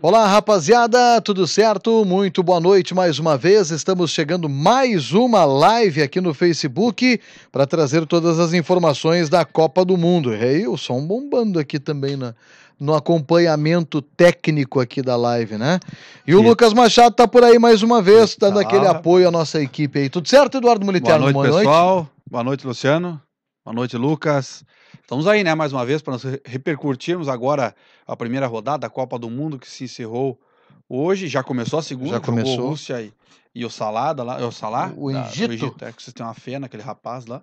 Olá, rapaziada, tudo certo? Muito boa noite mais uma vez. Estamos chegando mais uma live aqui no Facebook para trazer todas as informações da Copa do Mundo. E o som bombando aqui também na, no acompanhamento técnico aqui da live, né? E o Lucas Machado está por aí mais uma vez, dando tá aquele apoio à nossa equipe aí. Tudo certo, Eduardo Militar? Boa noite, boa noite. pessoal. Boa noite, Luciano. Boa noite, Lucas. Estamos aí, né, mais uma vez, para nós repercutirmos agora a primeira rodada da Copa do Mundo que se encerrou hoje. Já começou a segunda, já começou. Rússia e, e o Salada lá, é o Salá, o, o Egito. Da, o Egito, é que vocês têm uma fé naquele rapaz lá.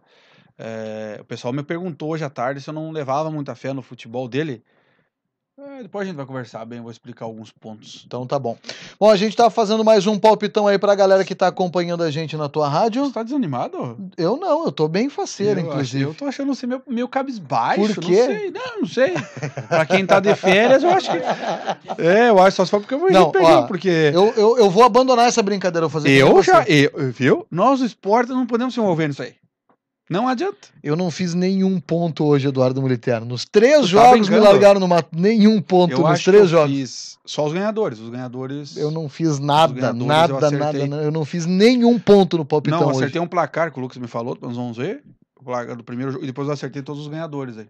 É, o pessoal me perguntou hoje à tarde se eu não levava muita fé no futebol dele. É, depois a gente vai conversar bem, vou explicar alguns pontos. Então tá bom. Bom, a gente tá fazendo mais um palpitão aí pra galera que tá acompanhando a gente na tua rádio. Você tá desanimado? Eu não, eu tô bem faceiro, eu inclusive. eu tô achando você meio, meio cabisbaixo. Por quê? Não sei, não, não sei. pra quem tá de férias, eu acho que. É, eu acho só se for porque eu vou não, ó, porque. Eu, eu, eu, vou abandonar essa brincadeira, eu fazer Eu já, eu, viu? Nós, do esporte, não podemos se envolver nisso aí. Não adianta. Eu não fiz nenhum ponto hoje, Eduardo Militerno. Nos três tu tá jogos tá me largaram no mato. Nenhum ponto eu nos três jogos. Fiz só os ganhadores. Os ganhadores. Eu não fiz nada, nada, nada. Eu não fiz nenhum ponto no palpitão. Não, eu acertei hoje. um placar que o Lucas me falou, nós vamos ver. Do primeiro jogo, e depois eu acertei todos os ganhadores aí.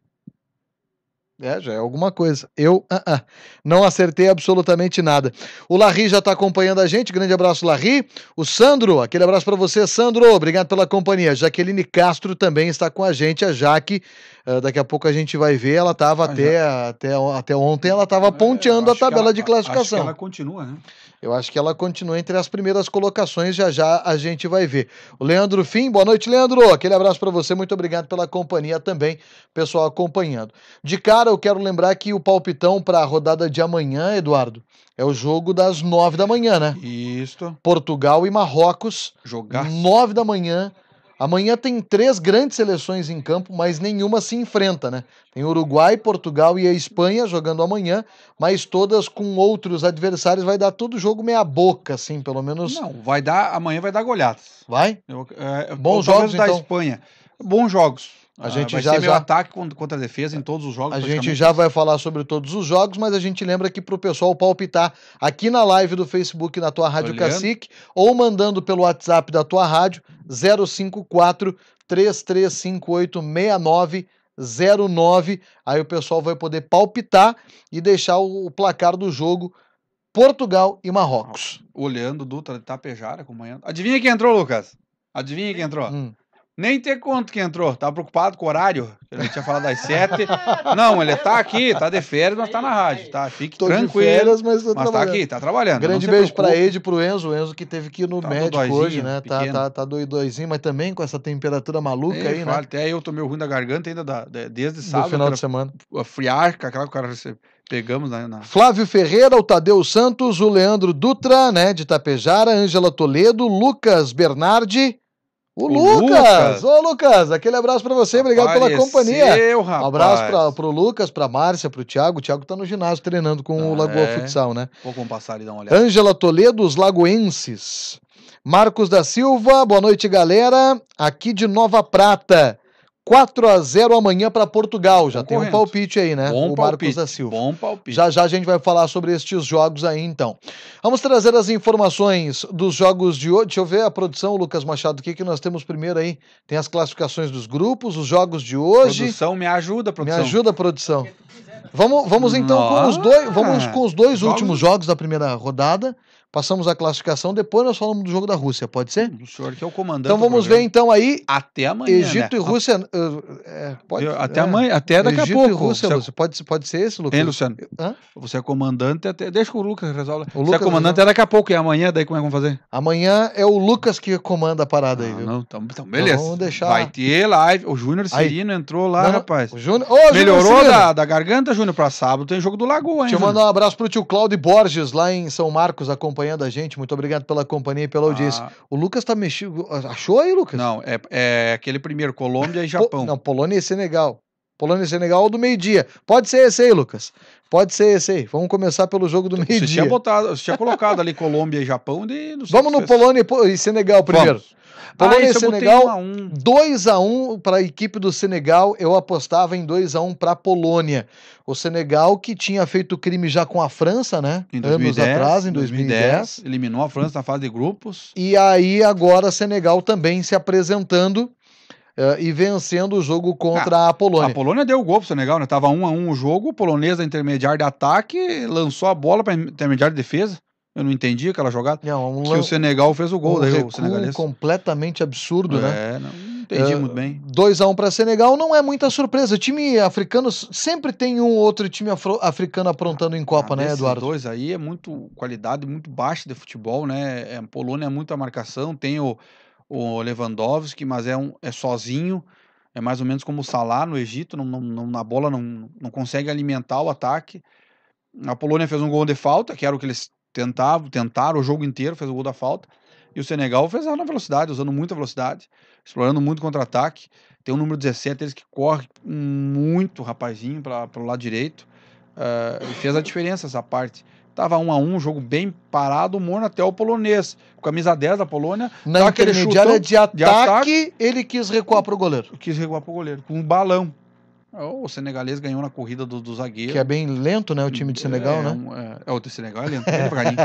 É, já é alguma coisa. Eu uh -uh, não acertei absolutamente nada. O Larry já está acompanhando a gente. Grande abraço, Larry. O Sandro, aquele abraço para você, Sandro. Obrigado pela companhia. Jaqueline Castro também está com a gente. A Jaque, uh, daqui a pouco a gente vai ver. Ela estava até, até, até ontem, ela estava é, ponteando é, a tabela ela, de classificação. ela continua, né? Eu acho que ela continua entre as primeiras colocações, já já a gente vai ver. O Leandro Fim, boa noite, Leandro. Aquele abraço para você, muito obrigado pela companhia também, pessoal acompanhando. De cara, eu quero lembrar que o palpitão para a rodada de amanhã, Eduardo, é o jogo das nove da manhã, né? Isso. Portugal e Marrocos. Jogar. Nove da manhã Amanhã tem três grandes seleções em campo, mas nenhuma se enfrenta, né? Tem Uruguai, Portugal e a Espanha jogando amanhã, mas todas com outros adversários. Vai dar todo jogo meia boca, assim, pelo menos. Não, vai dar. Amanhã vai dar goleadas. Vai? Eu, é, Bons jogos da então. Espanha. Bons jogos. A ah, gente vai já, ser já... ataque contra a defesa em todos os jogos. A gente já vai falar sobre todos os jogos, mas a gente lembra que para o pessoal palpitar aqui na live do Facebook na tua Rádio Olhando. Cacique ou mandando pelo WhatsApp da tua rádio 054 3358 6909 Aí o pessoal vai poder palpitar e deixar o placar do jogo Portugal e Marrocos. Olhando Dutra de Tapejara, acompanhando. Adivinha quem entrou, Lucas? Adivinha quem entrou? Hum. Nem ter quanto que entrou. Tava preocupado com o horário. Ele tinha falado das sete. Não, ele tá aqui, tá de férias, mas tá na rádio, tá? Fique tô tranquilo. De férias, mas, tô mas tá aqui, tá trabalhando. Grande beijo pra Ed e pro Enzo. O Enzo que teve que ir no tá médico hoje, né? Tá, tá, tá doidozinho, mas também com essa temperatura maluca aí, né? fala, né? Até eu tô meio ruim da garganta ainda da, da, desde sábado. No final de semana. A friarca, aquela que o cara recebe. Pegamos na, na, Flávio Ferreira, o Tadeu Santos, o Leandro Dutra, né, de Tapejara, Ângela Toledo, Lucas Bernardi, o, Lucas! Lucas! Ô, Lucas, aquele abraço para você, obrigado Apareceu, pela companhia. Rapaz. Um abraço pra, pro Lucas, pra Márcia, pro Thiago. O Thiago tá no ginásio treinando com ah, o Lagoa é. Futsal, né? Vou passar ali dar uma olhada. Ângela Toledo, os lagoenses. Marcos da Silva, boa noite, galera. Aqui de Nova Prata. 4 a 0 amanhã para Portugal. Já tem um palpite aí, né? Bom o palpite, Marcos da Silva. Bom palpite. Já já a gente vai falar sobre estes jogos aí, então. Vamos trazer as informações dos jogos de hoje. Deixa eu ver a produção, Lucas Machado, o que, que nós temos primeiro aí? Tem as classificações dos grupos, os jogos de hoje. Produção, me ajuda, produção. Me ajuda, produção. Vamos, vamos então com os dois, vamos com os dois jogos. últimos jogos da primeira rodada passamos a classificação, depois nós falamos do jogo da Rússia, pode ser? O senhor que é o comandante. Então vamos ver então aí. Até amanhã. Egito né? e Rússia. Eh, é, pode, até é, amanhã, até daqui Egito a pouco. E Rússia, você, é Lúcio, pode, pode ser esse, Lucas? Hein, Luciano? Hã? Você é comandante até. Deixa que o Lucas resolve. O Lucas você é comandante resolve. é daqui a pouco, e amanhã, daí como é que vamos fazer? Amanhã é o Lucas que comanda a parada aí, ah, viu? Não, então, então, então beleza. Então vamos deixar. Vai ter live. O Júnior Cirino aí. entrou lá, não, rapaz. O Júnior. Melhorou da, da garganta, Júnior, pra sábado. Tem jogo do Lagoa, hein? Deixa eu mandar um abraço pro tio Claudio Borges, lá em São Marcos, acompanhando acompanhando a gente. Muito obrigado pela companhia e pela audiência. Ah. O Lucas tá mexendo. Achou aí, Lucas? Não, é, é aquele primeiro, Colômbia e Japão. Po... Não, Polônia e Senegal. Polônia e Senegal do meio-dia. Pode ser esse aí, Lucas. Pode ser esse aí. Vamos começar pelo jogo do meio-dia. Você, tinha botado, você tinha colocado ali Colômbia e Japão. De, Vamos no Polônia e Senegal primeiro. Vamos. Polônia ah, Senegal, 2x1 para a equipe do Senegal. Eu apostava em 2x1 para a Polônia. O Senegal, que tinha feito crime já com a França, né? 2010, Anos atrás, em 2010, 2010. Eliminou a França na fase de grupos. E aí, agora, Senegal também se apresentando. Uh, e vencendo o jogo contra ah, a Polônia. A Polônia deu o gol pro Senegal, né? Tava 1 x a 1 o jogo, o polonês da de ataque lançou a bola para intermediário de defesa. Eu não entendi aquela jogada. Não, um que o Senegal fez o gol, um daí o senegalês. completamente absurdo, é, né? Não, não entendi uh, muito bem. 2 a 1 um para Senegal não é muita surpresa. O time africano sempre tem um outro time africano aprontando em Copa, ah, né, Eduardo? dois aí é muito qualidade muito baixa de futebol, né? É, a Polônia é muita marcação, tem o, o Lewandowski, mas é um é sozinho. É mais ou menos como o Salah no Egito, não, não, na bola não, não consegue alimentar o ataque. A Polônia fez um gol de falta, que era o que eles tentava tentaram o jogo inteiro, fez o gol da falta. E o Senegal fez na velocidade, usando muita velocidade, explorando muito contra-ataque. Tem o número 17, eles que corre muito, rapazinho, para o lado direito. Uh, fez a diferença essa parte. Tava um a um, jogo bem parado, morno até o polonês. Com a camisa 10 da Polônia. Na intermediária de, ataque, de ataque, ele quis recuar para o goleiro. Quis recuar para o goleiro, com um balão. É, o senegalês ganhou na corrida do, do, zagueiro. Que é bem lento, né? O time de Senegal, né? é, né? é, é, o de Senegal é lento, bem devagarinho.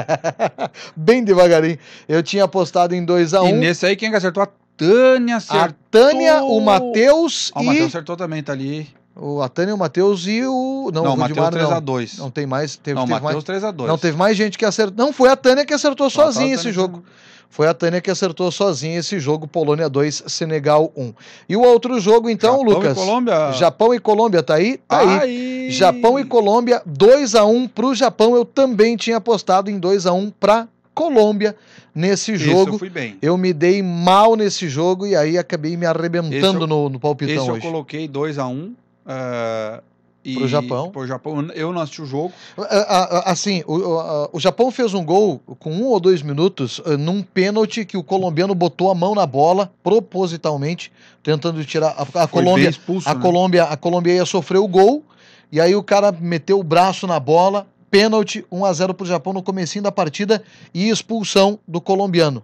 bem devagarinho. Eu tinha apostado em 2x1. Um. E nesse aí, quem acertou? A Tânia acertou. A Tânia, o Matheus e... O Matheus acertou também, tá ali. O, a Tânia, o Matheus e o... Não, não o Matheus 3x2. Não. não tem mais. Teve, não, o Matheus mais... 3x2. Não, teve mais gente que acertou. Não, foi a Tânia que acertou sozinha esse jogo. Teve... Foi a Tânia que acertou sozinha esse jogo, Polônia 2, Senegal 1. E o outro jogo, então, Japão Lucas? Japão e Colômbia. Japão e Colômbia, tá aí? Tá aí. aí. Japão e Colômbia, 2 x 1 pro Japão. Eu também tinha apostado em 2 x 1 pra Colômbia nesse jogo. Esse eu fui bem. Eu me dei mal nesse jogo e aí acabei me arrebentando eu, no, no palpitão esse eu hoje. eu coloquei 2 x 1 e pro Japão. Pro Japão, eu não assisti o jogo. Assim, o, o Japão fez um gol com um ou dois minutos eh, num pênalti que o colombiano botou a mão na bola propositalmente, tentando tirar a, a Colômbia. Expulso, a né? Colômbia, a Colômbia ia sofrer o gol e aí o cara meteu o braço na bola, pênalti, 1 a 0 pro Japão no comecinho da partida e expulsão do colombiano.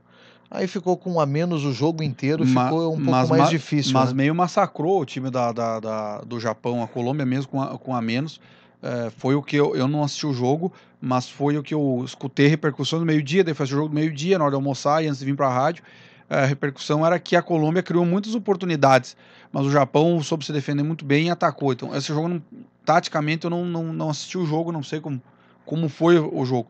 Aí ficou com a menos o jogo inteiro, Ma ficou um pouco mais mas, difícil. Mas né? meio massacrou o time da, da, da, do Japão, a Colômbia mesmo com a, com a menos. É, foi o que eu, eu não assisti o jogo, mas foi o que eu escutei repercussão no meio-dia, daí do o jogo no meio-dia, na hora de almoçar e antes de vir para a rádio. É, a repercussão era que a Colômbia criou muitas oportunidades, mas o Japão soube se defender muito bem e atacou. Então, esse jogo, não, taticamente, eu não, não, não assisti o jogo, não sei como, como foi o jogo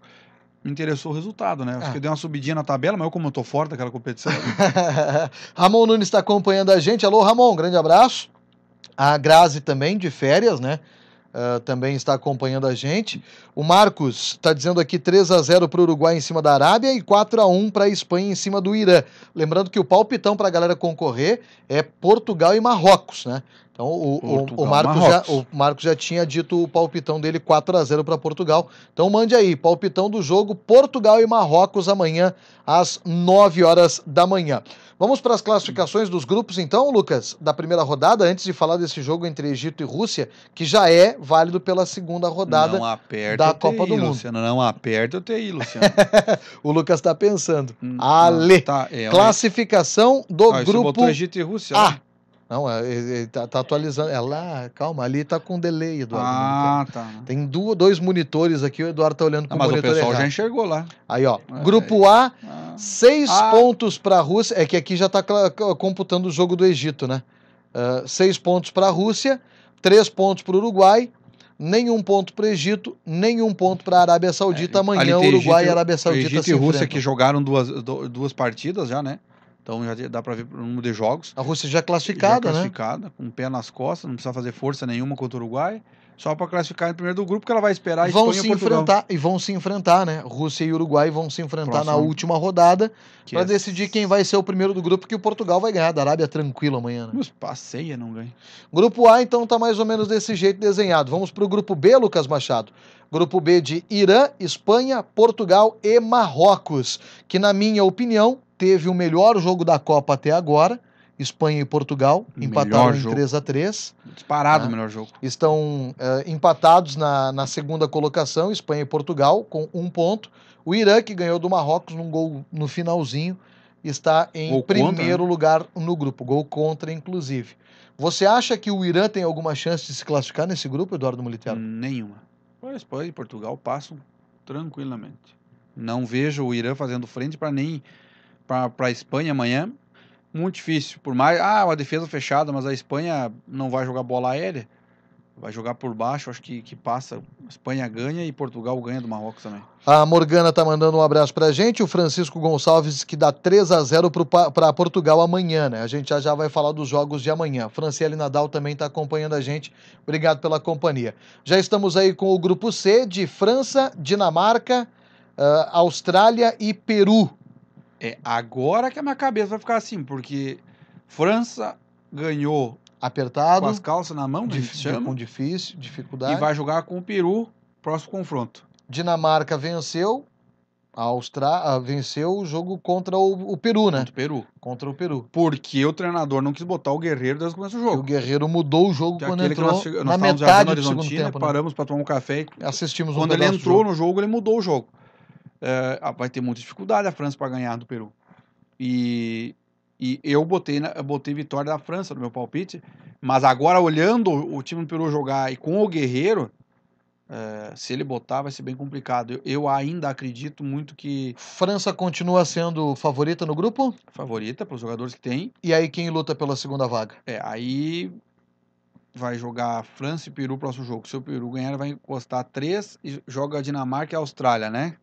me interessou o resultado, né? Acho ah. que deu uma subidinha na tabela, mas eu, como eu tô forte daquela competição. Né? Ramon Nunes está acompanhando a gente. Alô, Ramon, grande abraço. A Grazi também, de férias, né? Uh, também está acompanhando a gente. O Marcos está dizendo aqui 3 a 0 para o Uruguai em cima da Arábia e 4 a 1 para a Espanha em cima do Irã. Lembrando que o palpitão para a galera concorrer é Portugal e Marrocos, né? Então o, Portugal, o, Marcos já, o, Marcos já, tinha dito o palpitão dele 4 a 0 para Portugal. Então mande aí, palpitão do jogo Portugal e Marrocos amanhã às 9 horas da manhã. Vamos para as classificações dos grupos então, Lucas, da primeira rodada, antes de falar desse jogo entre Egito e Rússia, que já é válido pela segunda rodada da Copa TI, do Mundo. Luciano, não aperta o TI, Luciano. o Lucas está pensando. Hum, Ale, tá, é, classificação do ah, grupo Egito e Rússia. A. Né? Não, está é, é, é, tá atualizando. É lá, calma, ali está com delay, Eduardo. Né, ah, então, tá. Né. Tem dois monitores aqui, o Eduardo está olhando com ah, o monitor. Mas o pessoal errado. já enxergou lá. Aí, ó. É, grupo A, ah. seis ah. pontos para a Rússia. É que aqui já está computando o jogo do Egito, né? Uh, seis pontos para a Rússia, três pontos para o Uruguai, nenhum ponto para o Egito, nenhum ponto para a Arábia Saudita. É, Amanhã, Uruguai Egito, e Arábia Saudita Egito se e Rússia enfrentam. que jogaram duas, duas partidas já, né? Então já dá para ver o número de jogos. A Rússia já é classificada, já é né? classificada, né? com o pé nas costas, não precisa fazer força nenhuma contra o Uruguai. Só para classificar em primeiro do grupo que ela vai esperar a vão Espanha se enfrentar e vão se enfrentar, né? Rússia e Uruguai vão se enfrentar Próximo. na última rodada para é decidir quem vai ser o primeiro do grupo que o Portugal vai ganhar da Arábia é tranquilo amanhã. Né? passeia, não ganha. Grupo A então tá mais ou menos desse jeito desenhado. Vamos para o grupo B, Lucas Machado. Grupo B de Irã, Espanha, Portugal e Marrocos, que na minha opinião teve o melhor jogo da Copa até agora. Espanha e Portugal melhor empataram jogo. em 3 a 3 Disparado né? o melhor jogo. Estão uh, empatados na, na segunda colocação, Espanha e Portugal, com um ponto. O Irã, que ganhou do Marrocos num gol no finalzinho, está em gol primeiro contra, né? lugar no grupo. Gol contra, inclusive. Você acha que o Irã tem alguma chance de se classificar nesse grupo, Eduardo Militaro? Nenhuma. A Espanha e Portugal passam tranquilamente. Não vejo o Irã fazendo frente para nem para a Espanha amanhã. Muito difícil, por mais. Ah, uma defesa fechada, mas a Espanha não vai jogar bola aérea. Vai jogar por baixo, acho que, que passa. Espanha ganha e Portugal ganha do Marrocos também. A Morgana tá mandando um abraço pra gente. O Francisco Gonçalves que dá 3 a 0 para Portugal amanhã, né? A gente já já vai falar dos jogos de amanhã. Franciele Nadal também tá acompanhando a gente. Obrigado pela companhia. Já estamos aí com o grupo C de França, Dinamarca, uh, Austrália e Peru. É agora que a minha cabeça vai ficar assim, porque França ganhou apertado, com as calças na mão, né, dif com difícil, dificuldade. E vai jogar com o Peru, próximo confronto. Dinamarca venceu, a Austrália ah, venceu o jogo contra o, o, Peru, né? Contra o Peru. Contra o Peru. Porque o treinador não quis botar o Guerreiro desde o começo do jogo. E o Guerreiro mudou o jogo que é quando entrou nós, nós na metade do segundo né? tempo. Né? Paramos para tomar um café e assistimos um Quando ele entrou no jogo, ele mudou o jogo uh, vai ter muita dificuldade a França para ganhar do Peru. E, e eu botei, botei vitória da França no meu palpite, mas agora olhando o time do Peru jogar e com o Guerreiro, uh, se ele botar vai ser bem complicado. Eu, eu, ainda acredito muito que. França continua sendo favorita no grupo? Favorita os jogadores que tem. E aí quem luta pela segunda vaga? É, aí vai jogar França e Peru o próximo jogo. Se o Peru ganhar, vai encostar três e joga Dinamarca e Austrália, né?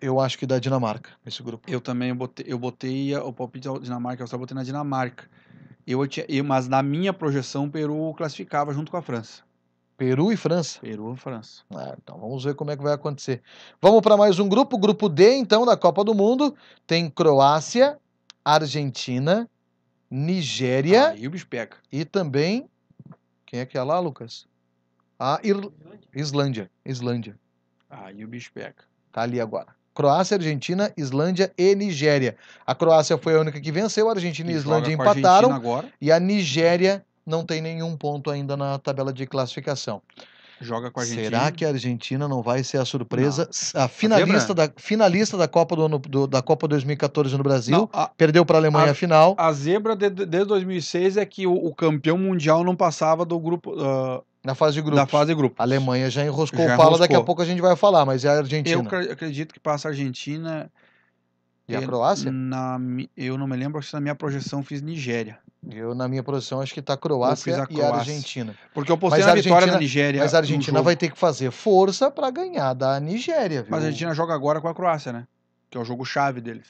eu acho que da Dinamarca, nesse grupo. Eu também eu botei, eu botei o palpite da Dinamarca, eu só botei na Dinamarca. Eu, eu, mas na minha projeção, o Peru classificava junto com a França. Peru e França? Peru e França. Ah, então vamos ver como é que vai acontecer. Vamos para mais um grupo, grupo D, então, da Copa do Mundo. Tem Croácia, Argentina, Nigéria. Ah, e o bicho E também. Quem é que é lá, Lucas? A ah, Ir... Islândia. Islândia. Islândia. Ah, e o bicho peca. Tá ali agora. Croácia, Argentina, Islândia e Nigéria. A Croácia foi a única que venceu, a Argentina e, Islândia empataram. A e a Nigéria não tem nenhum ponto ainda na tabela de classificação. Joga com a Argentina. Será que a Argentina não vai ser a surpresa? Não. A finalista da, finalista da Copa do ano do, da Copa 2014 no Brasil. Não, a, perdeu para a Alemanha a, final. A zebra de, desde 2006 é que o, o, campeão mundial não passava do grupo. Uh, na fase de grupos. Na fase de grupos. A Alemanha já enroscou já o pala, daqui a pouco a gente vai falar, mas é a Argentina. Eu acredito que passa a Argentina. E a Croácia? Na, eu não me lembro se na minha projeção fiz Nigéria. Eu, na minha projeção, acho que está Croácia, Croácia, e a Argentina. Porque eu postei mas a vitória da Nigéria. Mas a Argentina vai ter que fazer força para ganhar da Nigéria. Viu? Mas a Argentina joga agora com a Croácia, né? Que é o jogo-chave deles.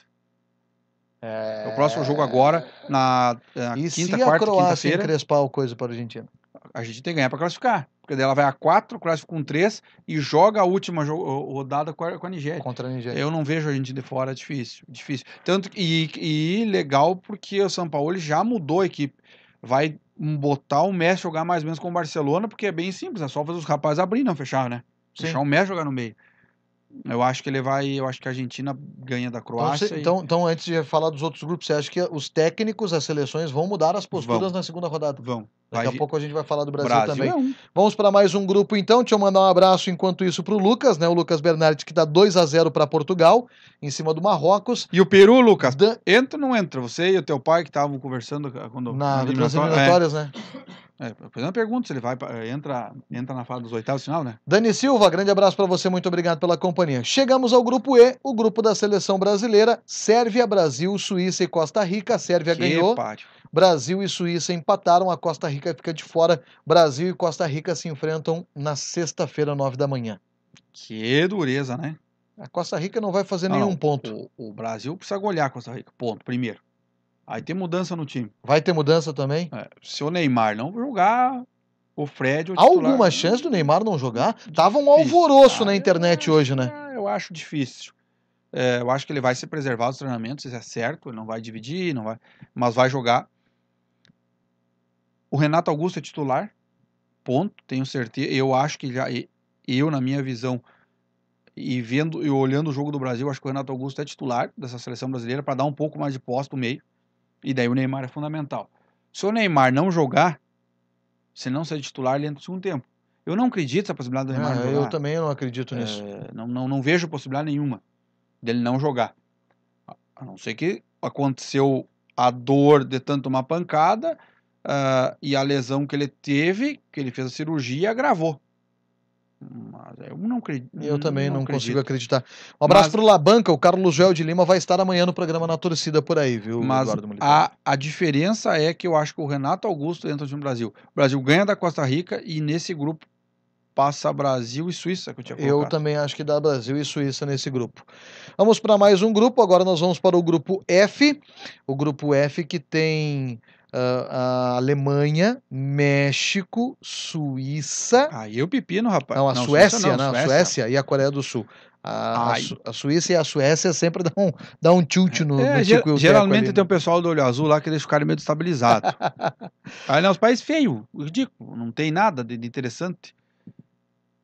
É. é... O próximo jogo agora, na, na é, e quinta, quarta, quinta-feira... E se a Croácia crespar o coisa para a Argentina? a gente tem que ganhar para classificar. Porque daí ela vai a quatro classifica com três e joga a última rodada com a, com a, Nigéria. Contra a Nigéria. Eu não vejo a gente de fora, é difícil. Difícil. Tanto, e, e legal porque o São Paulo já mudou a equipe. Vai botar o Messi jogar mais ou menos com o Barcelona, porque é bem simples, é só fazer os rapazes abrir, não fechar, né? Sim. Deixar o Messi jogar no meio. Eu acho que ele vai. Eu acho que a Argentina ganha da então, Croácia. Então, e... então, então, antes de falar dos outros grupos, você acha que os técnicos, as seleções vão mudar as posturas vão. na segunda rodada? Vão. Daqui vai a pouco a gente vai falar do Brasil, Brasil também. Não. Vamos para mais um grupo então. Deixa eu mandar um abraço enquanto isso para o Lucas, né? O Lucas Bernardes que dá tá 2 a 0 para Portugal, em cima do Marrocos. E o Peru, Lucas? Dan... Entra ou não entra? Você e o teu pai que estavam conversando quando. Na, das eliminatórias, é. né? É, uma pergunta se ele vai eh, entra, entra na fase dos oitavos final, né? Dani Silva, grande abraço para você, muito obrigado pela companhia. Chegamos ao grupo E, o grupo da seleção brasileira, Sérvia, Brasil, Suíça e Costa Rica. A Sérvia que ganhou. Pátio. Brasil e Suíça empataram, a Costa Rica fica de fora. Brasil e Costa Rica se enfrentam na sexta-feira, nove da manhã. Que dureza, né? A Costa Rica não vai fazer não, nenhum ponto. O, o Brasil precisa golear a Costa Rica. Ponto, primeiro. Aí tem mudança no time. Vai ter mudança também? É, se o Neymar não jogar, o Fred. É o titular... Alguma chance do Neymar não jogar? Tava um alvoroço ah, na internet hoje, né? É, eu acho difícil. É, eu acho que ele vai se preservar os treinamentos, isso é certo. Ele não vai dividir, não vai, mas vai jogar. O Renato Augusto é titular, ponto. Tenho certeza. Eu acho que já eu na minha visão e vendo e olhando o jogo do Brasil, acho que o Renato Augusto é titular dessa seleção brasileira para dar um pouco mais de posse no meio. E daí o Neymar é fundamental. Se o Neymar não jogar, se não ser titular, ele entra no segundo tempo. Eu não acredito essa possibilidade do Neymar é, jogar. Eu também não acredito é, nisso. Não, não, não vejo possibilidade nenhuma dele não jogar. A não ser que aconteceu a dor de tanto uma pancada uh, e a lesão que ele teve, que ele fez a cirurgia, agravou. Mas é, eu não acredito. Eu também não, não acredito. consigo acreditar. Um abraço para o Labanca. O Carlos Joel de Lima vai estar amanhã no programa Na Torcida por aí, viu, Mas a, a diferença é que eu acho que o Renato Augusto entra no do Brasil. O Brasil ganha da Costa Rica e nesse grupo passa Brasil e Suíça, que eu tinha colocado. Eu também acho que dá Brasil e Suíça nesse grupo. Vamos para mais um grupo. Agora nós vamos para o grupo F. O grupo F que tem Alemanha, México, Suíça. Aí eu pepino, rapaz. Não, a não, Suécia, não, a Suécia. Suécia e a Coreia do Sul. A, a, Su, a, Suíça e a Suécia sempre dão, dão um tilt no, é, no ger, Geralmente ali, tem o né? um pessoal do olho azul lá que eles ficaram meio estabilizados. Aí é um país feio, ridículo, não tem nada de, de interessante.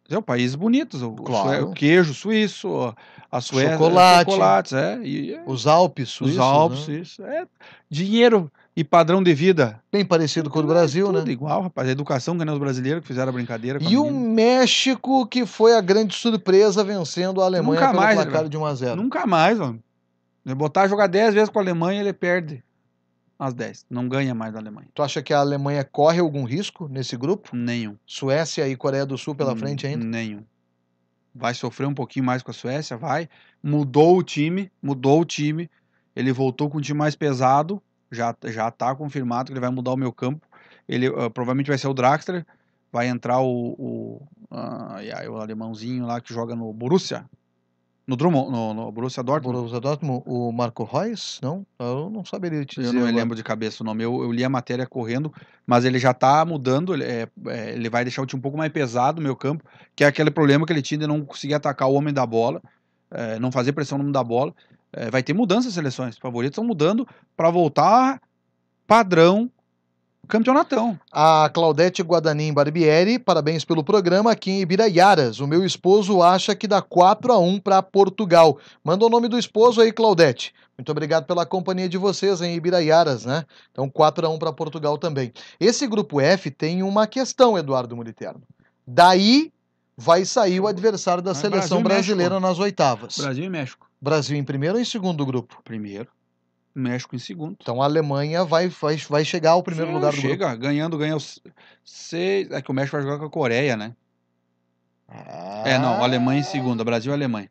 É um países bonitos, o, claro. o, queijo suíço, a Suécia, é chocolate, chocolates, é, e, é os Alpes suíços, os né? Alpes, né? isso, é dinheiro e padrão de vida bem parecido com o do Brasil, é tudo né? Igual, rapaz, a educação ganhou os brasileiros que fizeram a brincadeira. e a o México que foi a grande surpresa vencendo a Alemanha Nunca pelo mais, placar de 1 a 0. Nunca mais, ó. Botar jogar 10 vezes com a Alemanha ele perde as 10. Não ganha mais a Alemanha. Tu acha que a Alemanha corre algum risco nesse grupo? Nenhum. Suécia e Coreia do Sul pela N frente ainda? Nenhum. Vai sofrer um pouquinho mais com a Suécia, vai. Mudou o time, mudou o time. Ele voltou com um time mais pesado. Já, já tá confirmado que ele vai mudar o meu campo. Ele uh, provavelmente vai ser o Draxler. Vai entrar o, o, uh, o alemãozinho lá que joga no Borussia. No Drummond, no, no Borussia Dortmund? Borussia Dortmund, o Marco Reus? Não, eu não saberia te eu dizer. Eu não me lembro de cabeça o nome. Eu, eu li a matéria correndo, mas ele já está mudando. Ele, é, é, ele vai deixar o time um pouco mais pesado no meu campo, que é aquele problema que ele tinha de não conseguir atacar o homem da bola, é, não fazer pressão no homem da bola. É, vai ter mudanças as seleções favoritas, estão mudando para voltar padrão Campeonatão. A Claudete Guadanim Barbieri, parabéns pelo programa aqui em Ibiraiaras. O meu esposo acha que dá 4 a 1 para Portugal. Manda o nome do esposo aí, Claudete. Muito obrigado pela companhia de vocês em Ibiraiaras, né? Então 4 a 1 para Portugal também. Esse grupo F tem uma questão, Eduardo Muriterno. Daí vai sair o adversário da Mas seleção Brasil brasileira nas oitavas. Brasil e México. Brasil em primeiro ou em segundo grupo? Primeiro. México em segundo. Então a Alemanha vai, vai, vai chegar ao primeiro Sim, lugar do chega, grupo. ganhando, ganha os seis. É que o México vai jogar com a Coreia, né? Ah. É, não, Alemanha em segundo, Brasil e Alemanha.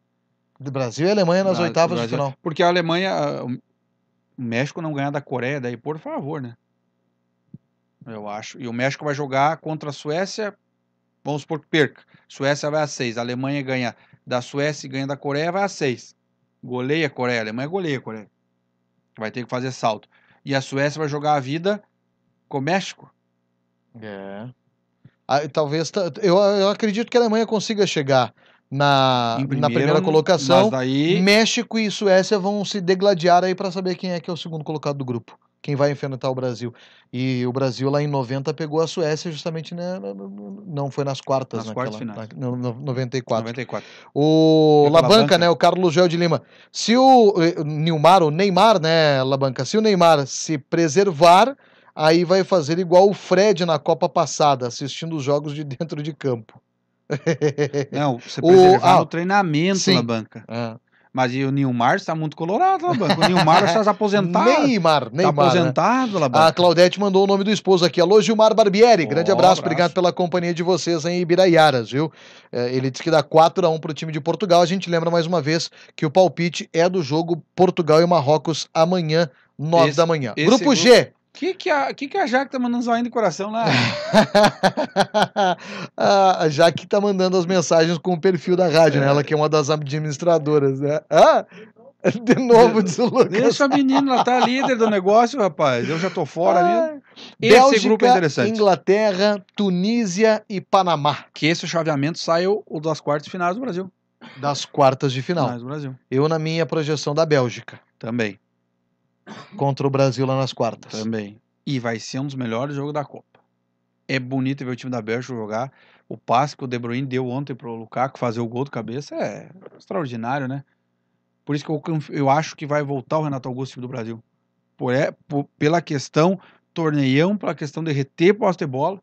Brasil e Alemanha nas oitavas Brasil, de final. Porque a Alemanha, o México não ganhar da Coreia, daí por favor, né? Eu acho. E o México vai jogar contra a Suécia, vamos supor que perca. Suécia vai a seis. a Alemanha ganha da Suécia e ganha da Coreia, vai a seis. Goleia a Coreia, a Alemanha goleia a Coreia. Vai ter que fazer salto. E a Suécia vai jogar a vida com o México. É. Ah, talvez. Eu, eu acredito que a Alemanha consiga chegar na, primeiro, na primeira colocação. Daí... México e Suécia vão se degladiar aí para saber quem é que é o segundo colocado do grupo quem vai enfrentar o Brasil. E o Brasil lá em 90 pegou a Suécia justamente né, não foi nas quartas, nas naquela, quartas finais. Na, no, no, 94. 94. O Labanca, né, o Carlos Gel de Lima. Se o eh, Neymar, o Neymar, né, Labanca, se o Neymar se preservar, aí vai fazer igual o Fred na Copa passada, assistindo os jogos de dentro de campo. Não, você preservar o, ah, no treinamento sim. na banca. Ah. Mas e o Nilmar está muito colorado, Labanco. O Nilmar está aposentado. Neymar, Neymar. Está né? aposentado, né? Labanco. A Claudete mandou o nome do esposo aqui. Alô, Gilmar Barbieri. Grande abraço, abraço, obrigado pela companhia de vocês em Ibiraiaras, viu? É, ele disse que dá 4 a 1 para o time de Portugal. A gente lembra mais uma vez que o palpite é do jogo Portugal e Marrocos amanhã, 9 esse, da manhã. Grupo, grupo G que que a que que a Jaque tá mandando zoinho de coração lá? a Jaque tá mandando as mensagens com o perfil da rádio, né? É. Ela que é uma das administradoras, né? Ah, de novo deslocado. Deixa a menina, ela tá líder do negócio, rapaz. Eu já tô fora ah, ali. Esse Bélgica, grupo é interessante. Inglaterra, Tunísia e Panamá. Que esse chaveamento saiu o das quartas finais do Brasil. Das quartas de final. Finais do Brasil. Eu na minha projeção da Bélgica. Também contra o Brasil lá nas quartas. Também. E vai ser um dos melhores jogos da Copa. É bonito ver o time da Bélgica jogar. O passe que o De Bruyne deu ontem pro Lukaku fazer o gol de cabeça é extraordinário, né? Por isso que eu, eu acho que vai voltar o Renato Augusto do Brasil. Por, é, por, pela questão torneião, pela questão de reter posse de bola,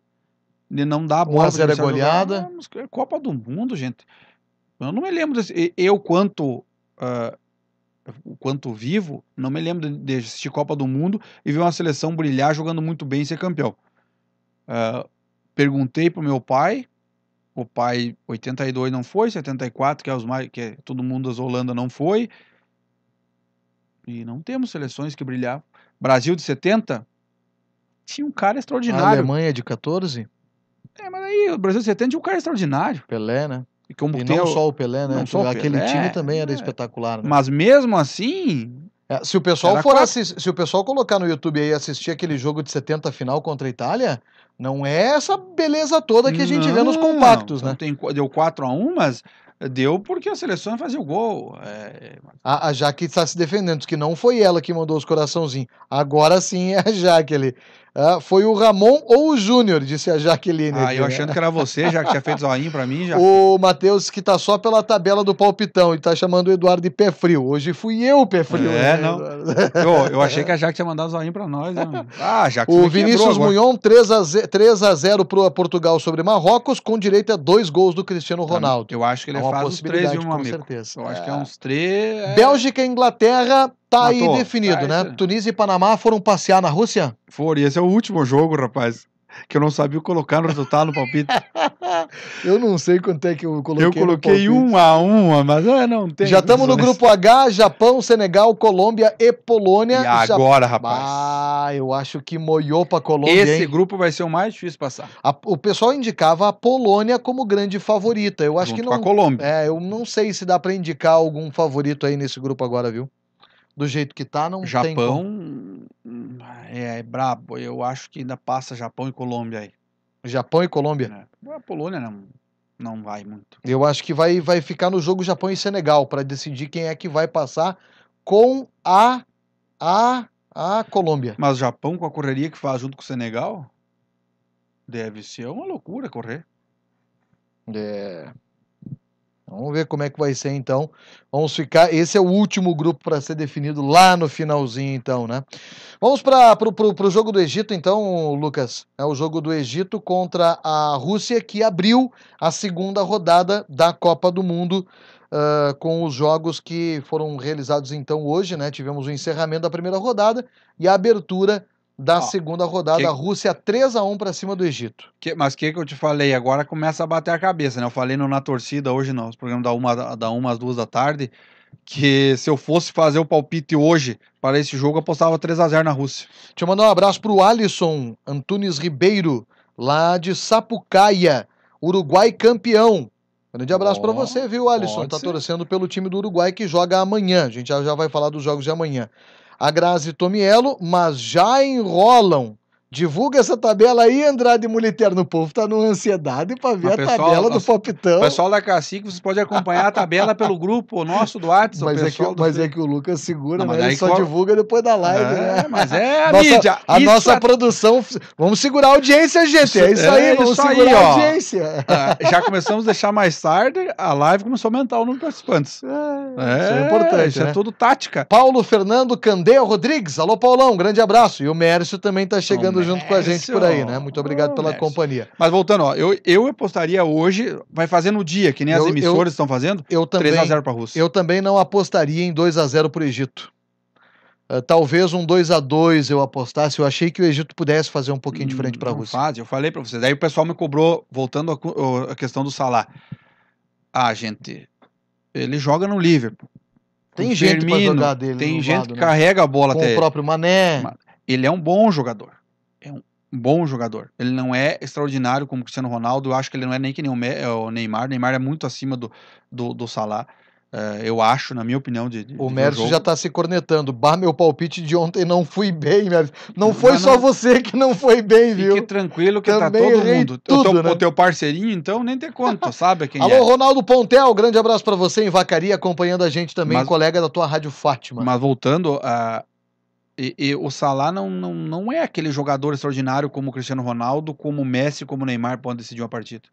de não dar a bola. 1x0 é, é, é Copa do Mundo, gente. Eu não me lembro desse. Eu, quanto uh, o quanto vivo, não me lembro de assistir Copa do Mundo e ver uma seleção brilhar jogando muito bem e ser campeão. Uh, perguntei pro meu pai, o pai 82 não foi, 74 que é os mais que é todo mundo das Holanda não foi. E não temos seleções que brilhavam. Brasil de 70 tinha um cara extraordinário. A Alemanha de 14? É, mas aí o Brasil de 70 tinha um cara extraordinário. Pelé, né? E, como e não o... só o Pelé, né? Não Aquele Pelé, time também era é. espetacular. Né? Mas mesmo assim, é, se o pessoal for assist... se o pessoal colocar no YouTube aí assistir aquele jogo de 70 final contra a Itália, não é essa beleza toda que a gente não, vê nos compactos, né? Tem, deu 4 a 1, mas deu porque a seleção fazia o gol. É... A, a Jaque está se defendendo, que não foi ela que mandou os coraçãozinhos. Agora sim é a Jaque ali. Ah, foi o Ramon ou o Júnior, disse a Jaqueline. Ah, aqui, eu né? achando né? que era você, já que tinha feito zoinho pra mim. Já. O Matheus, que tá só pela tabela do palpitão, e tá chamando o Eduardo de pé frio. Hoje fui eu pé frio. É, né, não. Eu, eu, achei que a Jaque tinha mandado zoinho pra nós. Né? Ah, Jaque, O Vinícius Munhon, 3x0 pro Portugal sobre Marrocos, com direito a dois gols do Cristiano tá, Ronaldo. Eu acho que ele é faz uns três e um, amigo. Certeza. Eu acho que é, é uns três... É... Bélgica e Inglaterra, Tá Matou. aí definido, tá, né? É. Tunísia e Panamá foram passear na Rússia? Foram, e esse é o último jogo, rapaz. Que eu não sabia colocar no resultado no palpite. eu não sei quanto é que eu coloquei. Eu coloquei um a um, mas é, não tem. Já estamos no né? grupo H: Japão, Senegal, Colômbia e Polônia. E agora, rapaz. Ah, eu acho que moiou pra Colômbia. Esse hein? grupo vai ser o mais difícil passar. A, o pessoal indicava a Polônia como grande favorita. Eu acho Junto que não. Com a Colômbia. É, eu não sei se dá para indicar algum favorito aí nesse grupo agora, viu? do jeito que tá, não Japão, tem. Hum, Japão é, é brabo. Eu acho que ainda passa Japão e Colômbia aí. Japão e Colômbia? É. A Polônia não, não vai muito. Eu acho que vai, vai ficar no jogo Japão e Senegal para decidir quem é que vai passar com a, a, a Colômbia. Mas o Japão com a correria que faz junto com o Senegal? Deve ser uma loucura correr. É. Vamos ver como é que vai ser então. Vamos ficar. Esse é o último grupo para ser definido lá no finalzinho, então, né? Vamos para o jogo do Egito, então, Lucas. É o jogo do Egito contra a Rússia, que abriu a segunda rodada da Copa do Mundo. Uh, com os jogos que foram realizados então hoje, né? Tivemos o encerramento da primeira rodada e a abertura da Ó, segunda rodada, que... a Rússia 3 a 1 para cima do Egito. Que, mas o que, que eu te falei? Agora começa a bater a cabeça, né? Eu falei no, na torcida hoje, no programa da uma, da uma às duas da tarde, que se eu fosse fazer o palpite hoje para esse jogo, eu apostava 3 a 0 na Rússia. Deixa eu mandar um abraço para o Alisson Antunes Ribeiro, lá de Sapucaia, Uruguai campeão. Grande abraço oh, para você, viu, Alisson? Tá ser. torcendo pelo time do Uruguai que joga amanhã. A gente já, já vai falar dos jogos de amanhã a Grazi Tomiello, mas já enrolam Divulga essa tabela aí, Andrade Muliterno. O povo tá numa ansiedade para ver a, pessoal, tabela do nossa, Popitão. Pessoal da Cacique, vocês podem acompanhar a tabela pelo grupo nosso do WhatsApp. Mas, é que, do... mas é que o Lucas segura, não, né? Ele só qual... divulga depois da live, é, né? Mas é a nossa, mídia. A nossa é- produção... Vamos segurar a audiência, gente. É isso, é isso aí, é vamos isso segurar aí, a audiência. Ah, já começamos a deixar mais tarde, a live começou a aumentar o número de participantes. É, isso é, é importante, Isso né? é tudo tática. Paulo Fernando Candeia Rodrigues. Alô, Paulão, um grande abraço. E o Mércio também tá chegando acompanhando junto com a é gente por aí, né? Muito obrigado pela é companhia. Mas voltando, ó, eu, eu apostaria hoje, vai fazer no dia, que nem as emissoras eu, estão fazendo, eu também, 3x0 para a Rússia. Eu também não apostaria em 2x0 para o Egito. Uh, talvez um 2 a 2 eu apostasse. Eu achei que o Egito pudesse fazer um pouquinho diferente para a hum, Rússia. Faz, eu falei para vocês. Aí o pessoal me cobrou, voltando à questão do Salah. Ah, gente, ele joga no Liverpool. Tem Com gente Firmino, jogar dele. Tem gente lado, que né? carrega a bola Com até o próprio Mané. Ele é um bom jogador bom jogador. Ele não é extraordinário como Cristiano Ronaldo. Eu acho que ele não é nem que nem o é Neymar. O Neymar é muito acima do, do, do Salah. Uh, eu acho, na minha opinião, de. de o Mércio já está se cornetando. Bah, meu palpite de ontem não fui bem, Mércio. Não foi não, só não... você que não foi bem, Fique viu? Fique tranquilo que tá Também tá todo mundo. Tudo, o, teu, né? o teu parceirinho, então, nem te conta, sabe quem Alô, é. Ronaldo Pontel, grande abraço para você em Vacaria, acompanhando a gente também, mas, colega da tua Rádio Fátima. Mas voltando a, e, e, o Salah não, não, não é aquele jogador extraordinário como o Cristiano Ronaldo, como o Messi, como o Neymar podem decidir uma partida.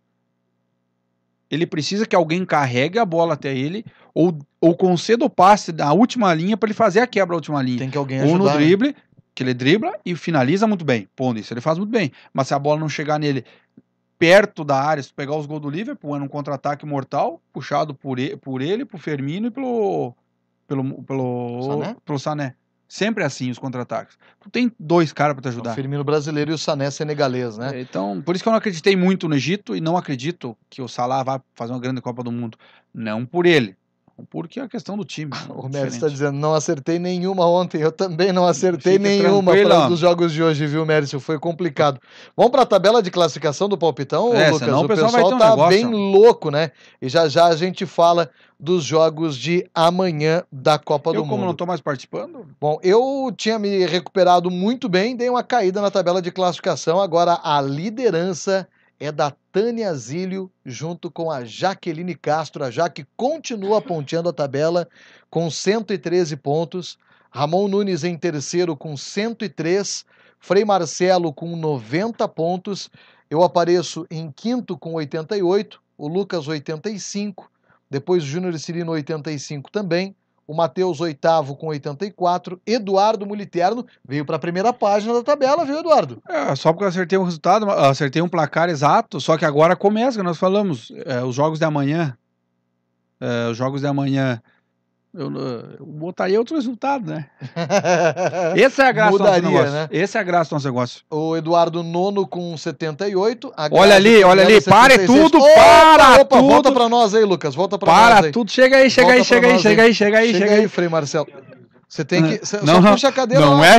Ele precisa que alguém carregue a bola até ele ou, ou conceda o passe na última linha para ele fazer a quebra na última linha. Tem que alguém ou ajudar. Ou no drible, né? que ele dribla e finaliza muito bem. Pondo isso ele faz muito bem. Mas se a bola não chegar nele perto da área, se pegar os gols do Liverpool, é um contra-ataque mortal, puxado por ele, por ele, pro Firmino e pelo pelo pelo Sané. Pelo Sané. Sempre é assim os contra-ataques. Tu tem dois caras para te ajudar. O Firmino brasileiro e o Sané senegalês, né? É, então, por isso que eu não acreditei muito no Egito e não acredito que o Salah vá fazer uma grande Copa do Mundo. Não por ele, porque é a questão do time. Né? o é Mércio está dizendo, não acertei nenhuma ontem, eu também não acertei Fique nenhuma para dos jogos de hoje, viu, Mércio? Foi complicado. Vamos para a tabela de classificação do palpitão, é, Lucas? Senão o pessoal, pessoal um tá bem louco, né? E já já a gente fala dos jogos de amanhã da Copa eu, do Mundo. Eu, como não estou mais participando? Bom, eu tinha me recuperado muito bem, dei uma caída na tabela de classificação, agora a liderança é da Tânia Zílio, junto com a Jaqueline Castro. A Jaque continua ponteando a tabela com 113 pontos. Ramon Nunes em terceiro com 103. Frei Marcelo com 90 pontos. Eu apareço em quinto com 88. O Lucas, 85. Depois o Júnior Cirino, 85 também o Matheus oitavo com 84, Eduardo Muliterno veio para a primeira página da tabela, viu, Eduardo? É, só porque eu acertei um resultado, ah, acertei um placar exato, só que agora começa, nós falamos, é, os jogos de amanhã, é, os jogos de amanhã, eu, eu botaria outro resultado, né? esse é a graça Mudaria, do nosso negócio. Né? é a graça do nosso negócio. O Eduardo Nono com 78. olha ali, olha ali. 76. Pare tudo, opa, para opa, tudo. Volta pra nós aí, Lucas. Volta pra para nós. Para tudo. Chega aí, chega aí, chega aí, aí, chega aí, chega aí, chega aí. Chega aí, Frei Marcelo. Você tem que. não, não, puxa a cadeira não é,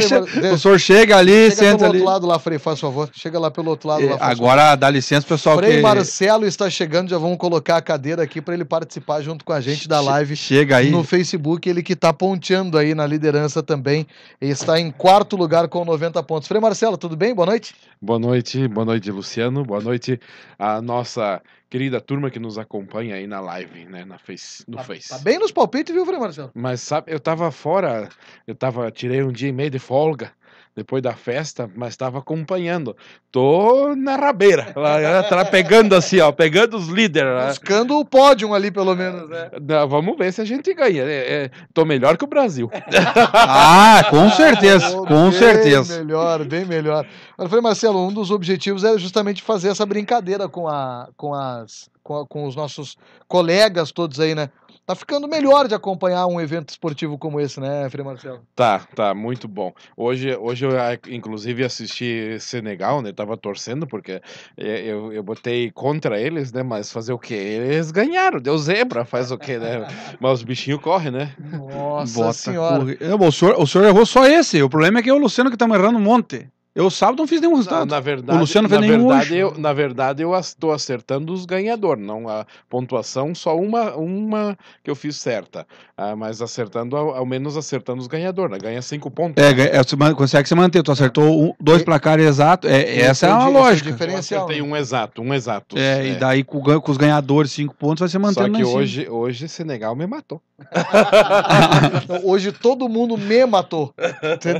O senhor chega ali, chega senta pelo ali. outro lado lá, Frei, faz favor. Chega lá pelo outro lado lá. Agora, favor. dá licença, pessoal. Frei que... Marcelo está chegando, já vamos colocar a cadeira aqui para ele participar junto com a gente da live. Chega aí. No Facebook, ele que está ponteando aí na liderança também. Está em quarto lugar com 90 pontos. Frei Marcelo, tudo bem? Boa noite. Boa noite, boa noite, Luciano. Boa noite a nossa querida turma que nos acompanha aí na live, né? Na face, no tá, Face. Tá bem nos palpites, viu, Frei Marcelo? Mas sabe, eu tava fora, eu tava, tirei um dia e meio de folga depois da festa, mas estava acompanhando. Tô na rabeira, lá, tá pegando assim, ó, pegando os líderes. Né? Buscando o pódio ali, pelo é, menos, né? É. Não, vamos ver se a gente ganha. É, é, tô melhor que o Brasil. ah, com ah, certeza, com bem certeza. melhor, bem melhor. Eu falei, Marcelo, um dos objetivos é justamente fazer essa brincadeira com, a, com, as, com, a, com os nossos colegas todos aí, né? Tá ficando melhor de acompanhar um evento esportivo como esse, né, Frei Marcelo? Tá, tá, muito bom. Hoje, hoje eu, ah, inclusive, assisti Senegal, né? Tava torcendo, porque eh, eu, eu botei contra eles, né? Mas fazer o quê? Eles ganharam, deu zebra, faz o quê, né? Mas os bichinhos correm, né? Nossa Bota, senhora. o, senhor, o senhor errou só esse. O problema é que é o Luciano que tá errando um monte. Eu sábado não fiz nenhum resultado. Na, na verdade, o Luciano fez na nenhum verdade, hoje. Eu, na verdade, eu estou acertando os ganhadores, não a pontuação, só uma, uma que eu fiz certa. Ah, mas acertando, ao, ao, menos acertando os ganhadores, né? ganha cinco pontos. É, é consegue se manter. Tu acertou um, dois placares exatos. É, então, essa é uma lógica. Diferencial. Né? Eu um exato, um exato. É, é. e daí com, com, os ganhadores cinco pontos vai se mantendo Só que hoje, hoje Senegal me matou. então, hoje todo mundo me matou.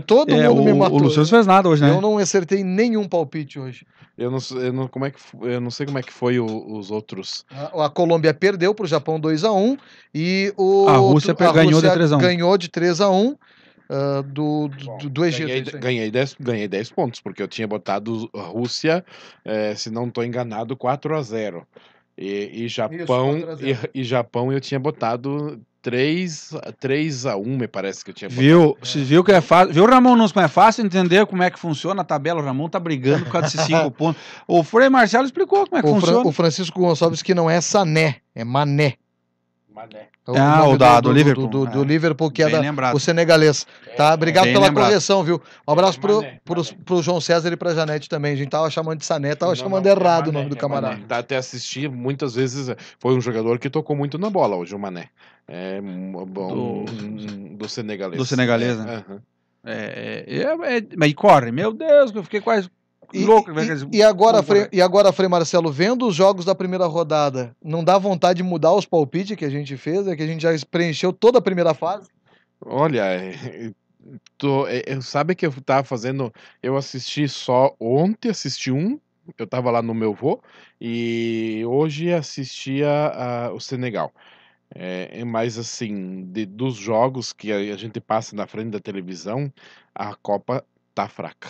Todo é, mundo o, me matou. O Luciano fez nada hoje, né? Eu não acertei nenhum palpite hoje. Eu não, eu não, como é que, eu não sei como é que foi o, os outros. A, a Colômbia perdeu para o Japão 2x1 e o, a Rússia, a ganhou, Rússia de ganhou de 3x1. Uh, ah, do, do, do, Egito. Ganhei, 10, né? ganhei 10 pontos, porque eu tinha botado Rússia, eh, se não estou enganado, 4 a 0 e, e Japão Isso, 0. E, e Japão eu tinha botado 3, 3 a 1 me parece que eu tinha falado. Viu? Você viu que é fácil. Viu, Ramon Nunes, como é fácil entender como é que funciona a tabela. O Ramon tá brigando por causa desses cinco pontos. O Frei Marcelo explicou como é que o funciona. Fra o Francisco Gonçalves que não é Sané, é Mané. Mané. É ah, o, o da, do, do, Liverpool. Do, do, do ah, Liverpool, que é da, o senegalês. É, tá? Obrigado bem pela lembrado. correção, viu? Um abraço é pro, Mané, pro, Mané. pro João César e pra Janete também. A gente tava chamando de Sané, tava não, chamando não, errado Mané, o nome do camarada. Dá Até assistir muitas vezes foi um jogador que tocou muito na bola hoje, o Mané. É, bom, do, do senegalês. Do senegalês, né? Uhum. É, é, é, mas corre, meu Deus, eu fiquei quase e, louco, né? E, e, agora, Fre, e agora, Frei Marcelo, vendo os jogos da primeira rodada, não dá vontade de mudar os palpites que a gente fez? É que a gente já preencheu toda a primeira fase? Olha, tô, é, é, sabe que eu tava fazendo. Eu assisti só ontem, assisti um. Eu tava lá no meu vô e hoje assistia a, o Senegal. É, é mas assim, de, dos jogos que a, a gente passa na frente da televisão, a Copa tá fraca.